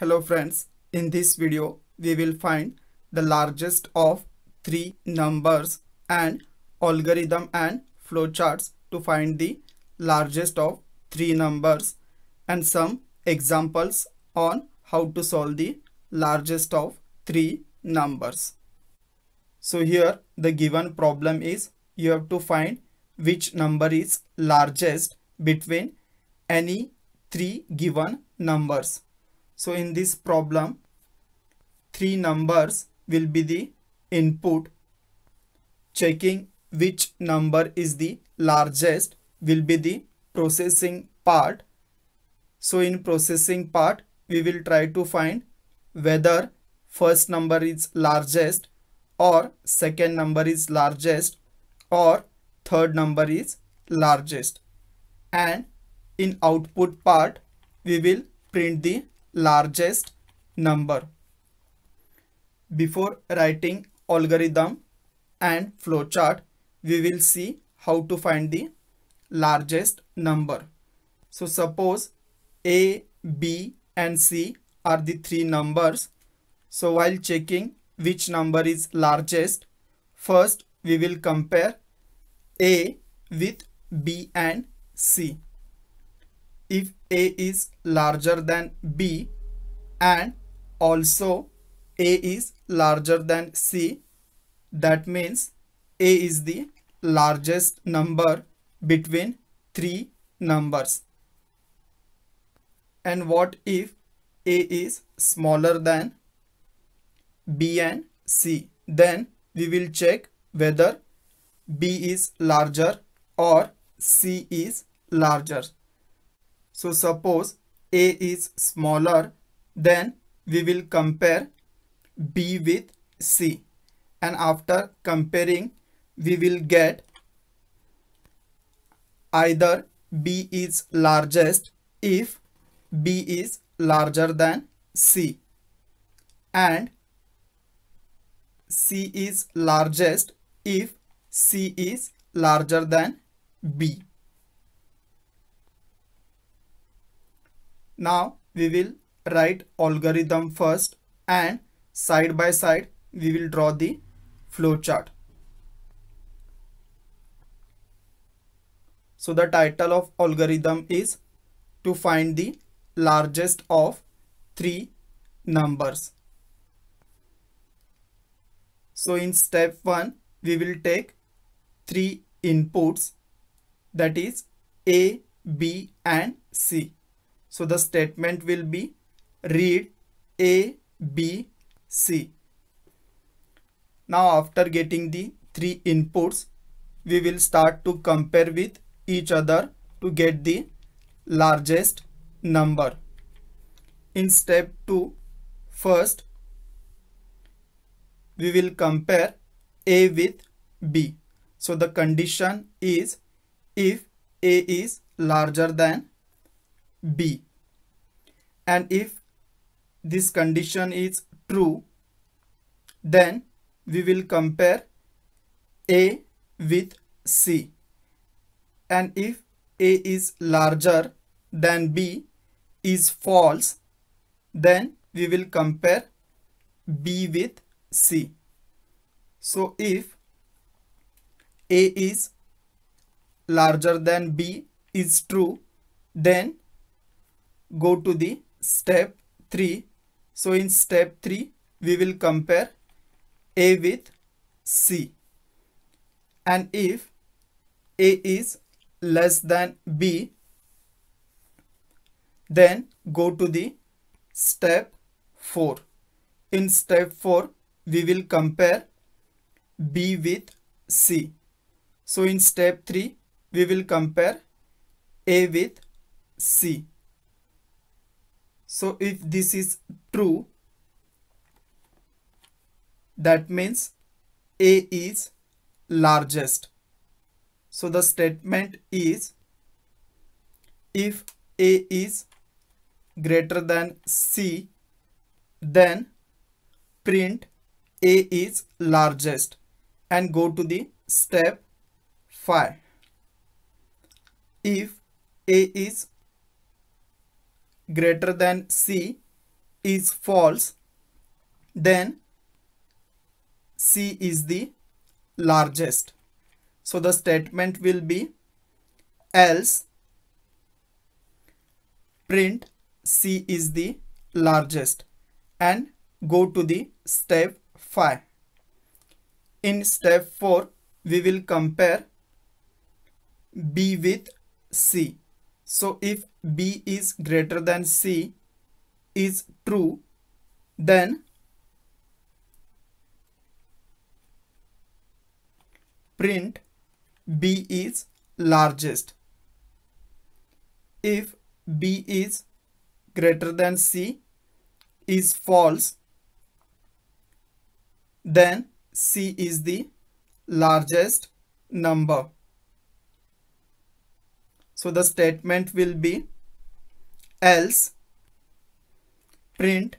Hello friends, in this video we will find the largest of three numbers and algorithm and flowcharts to find the largest of three numbers and some examples on how to solve the largest of three numbers. So here the given problem is you have to find which number is largest between any three given numbers so in this problem, three numbers will be the input. Checking which number is the largest will be the processing part. So in processing part, we will try to find whether first number is largest or second number is largest or third number is largest. And in output part, we will print the largest number before writing algorithm and flowchart we will see how to find the largest number so suppose a b and c are the three numbers so while checking which number is largest first we will compare a with b and c if A is larger than B and also A is larger than C that means A is the largest number between three numbers and what if A is smaller than B and C then we will check whether B is larger or C is larger so suppose A is smaller, then we will compare B with C. And after comparing, we will get either B is largest if B is larger than C and C is largest if C is larger than B. Now we will write algorithm first and side by side we will draw the flowchart. So the title of algorithm is to find the largest of three numbers. So in step 1 we will take three inputs that is A, B and C. So the statement will be read A, B, C. Now after getting the three inputs, we will start to compare with each other to get the largest number. In step 2, first we will compare A with B. So the condition is if A is larger than B. And if this condition is true, then we will compare A with C. And if A is larger than B is false, then we will compare B with C. So if A is larger than B is true, then go to the step 3. So in step 3, we will compare A with C. And if A is less than B, then go to the step 4. In step 4, we will compare B with C. So in step 3, we will compare A with C. So if this is true, that means A is largest. So the statement is if A is greater than C, then print A is largest and go to the step 5. If A is greater than C is false, then C is the largest. So the statement will be else print C is the largest and go to the step 5. In step 4, we will compare B with C. So if B is greater than C is true, then print B is largest. If B is greater than C is false, then C is the largest number. So the statement will be else print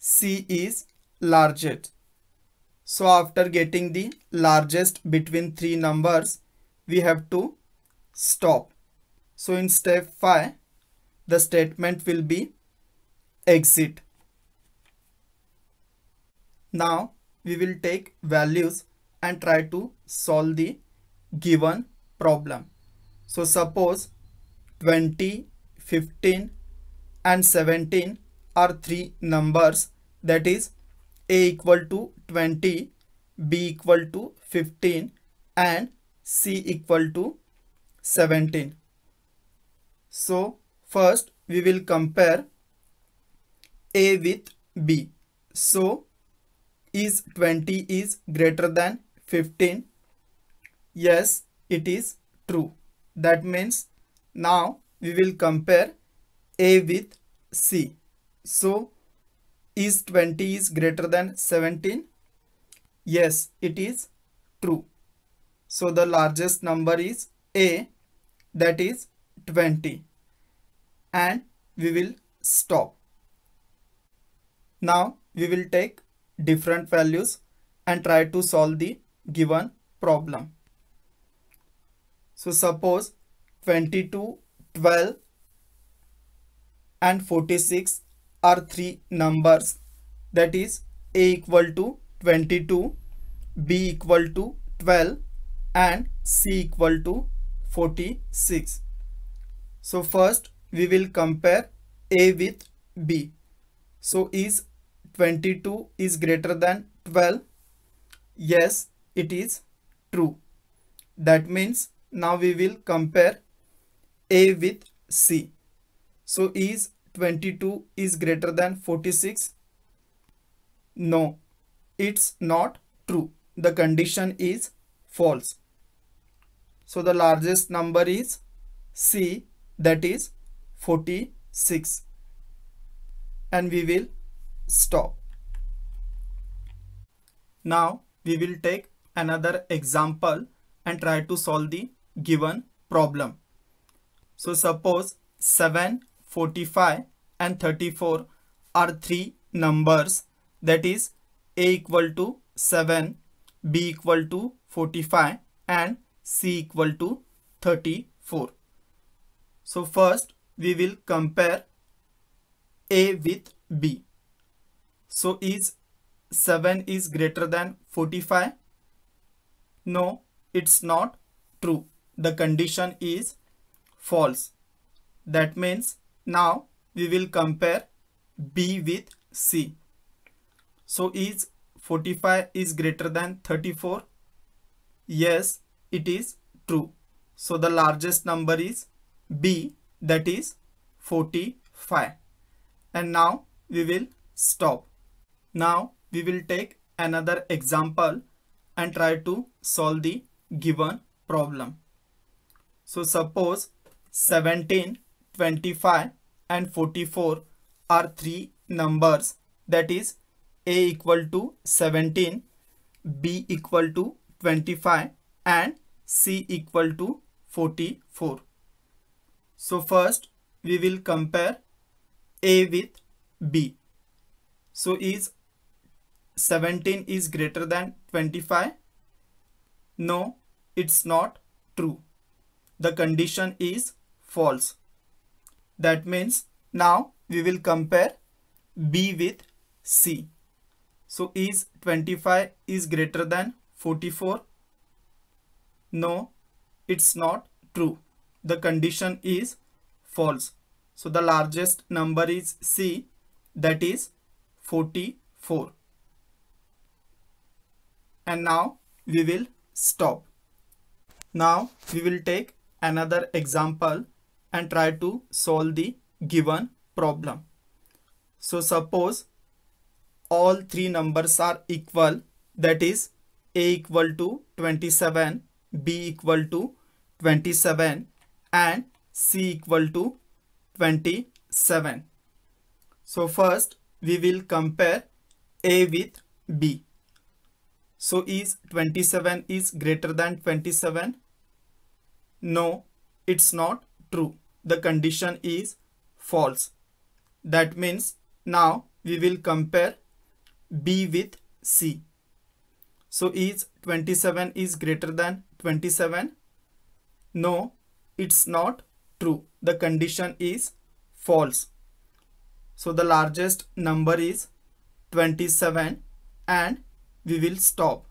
C is largest. So after getting the largest between three numbers, we have to stop. So in step 5, the statement will be exit. Now we will take values and try to solve the given problem. So suppose 20, 15 and 17 are three numbers that is a equal to 20, b equal to 15 and c equal to 17. So first we will compare a with b. So is 20 is greater than 15? Yes, it is true. That means now we will compare A with C. So is 20 is greater than 17? Yes, it is true. So the largest number is A that is 20 and we will stop. Now we will take different values and try to solve the given problem. So suppose 22, 12 and 46 are three numbers that is A equal to 22, B equal to 12 and C equal to 46. So first we will compare A with B. So is 22 is greater than 12? Yes, it is true. That means now we will compare A with C. So is 22 is greater than 46? No, it's not true. The condition is false. So the largest number is C that is 46 and we will stop. Now we will take another example and try to solve the given problem. So suppose 7, 45 and 34 are three numbers that is A equal to 7, B equal to 45 and C equal to 34. So first we will compare A with B. So is 7 is greater than 45? No, it's not true the condition is false. That means now we will compare B with C. So is 45 is greater than 34? Yes, it is true. So the largest number is B that is 45. And now we will stop. Now we will take another example and try to solve the given problem. So suppose 17, 25 and 44 are three numbers that is A equal to 17, B equal to 25 and C equal to 44. So first we will compare A with B. So is 17 is greater than 25? No, it's not true the condition is false. That means now we will compare B with C. So is 25 is greater than 44? No, it's not true. The condition is false. So the largest number is C that is 44. And now we will stop. Now we will take another example and try to solve the given problem. So suppose all three numbers are equal that is a equal to 27, b equal to 27 and c equal to 27. So first we will compare a with b. So is 27 is greater than 27 no, it's not true. The condition is false. That means now we will compare B with C. So is 27 is greater than 27? No, it's not true. The condition is false. So the largest number is 27 and we will stop.